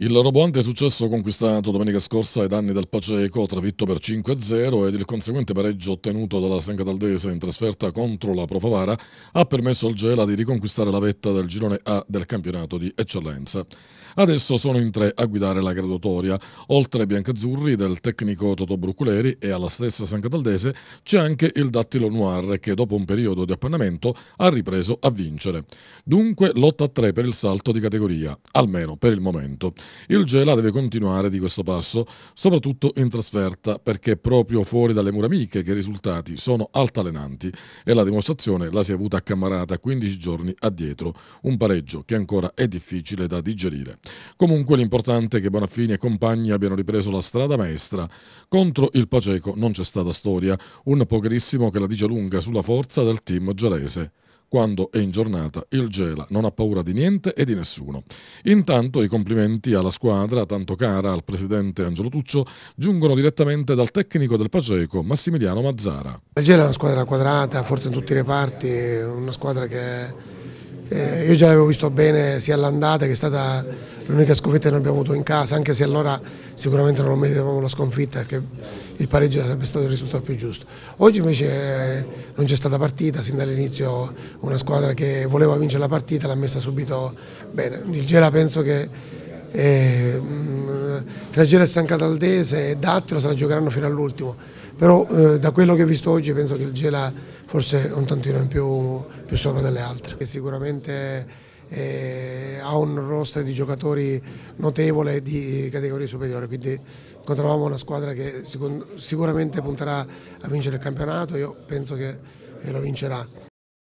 Il roboante successo conquistato domenica scorsa ai danni del Paceco, trafitto per 5-0, ed il conseguente pareggio ottenuto dalla San Cataldese in trasferta contro la Profavara ha permesso al Gela di riconquistare la vetta del girone A del campionato di eccellenza. Adesso sono in tre a guidare la graduatoria. Oltre ai biancazzurri del tecnico Toto Brucculeri e alla stessa San Cataldese c'è anche il Dattilo Noir che dopo un periodo di appannamento ha ripreso a vincere. Dunque lotta a tre per il salto di categoria, almeno per il momento. Il Gela deve continuare di questo passo, soprattutto in trasferta, perché è proprio fuori dalle mura amiche che i risultati sono altalenanti e la dimostrazione la si è avuta a Cammarata 15 giorni addietro, un pareggio che ancora è difficile da digerire. Comunque l'importante è che Bonaffini e compagni abbiano ripreso la strada maestra. Contro il Paceco non c'è stata storia, un pocherissimo che la dice lunga sulla forza del team gelese. Quando è in giornata, il Gela non ha paura di niente e di nessuno. Intanto i complimenti alla squadra, tanto cara al presidente Angelo Tuccio, giungono direttamente dal tecnico del Paceco, Massimiliano Mazzara. Il Gela è una squadra quadrata, forte in tutti i reparti, una squadra che eh, io già l'avevo visto bene sia all'andata che è stata l'unica sconfitta che noi abbiamo avuto in casa, anche se allora sicuramente non meritavamo la sconfitta. Perché il pareggio sarebbe stato il risultato più giusto. Oggi invece eh, non c'è stata partita, sin dall'inizio una squadra che voleva vincere la partita l'ha messa subito bene. Il Gela penso che eh, tra Gela e San Cataldese e Dattilo se la giocheranno fino all'ultimo, però eh, da quello che ho visto oggi penso che il Gela forse un tantino in più, più sopra delle altre. E sicuramente ha un roster di giocatori notevole di categorie superiori, quindi incontravamo una squadra che sicuramente punterà a vincere il campionato, io penso che eh, lo vincerà.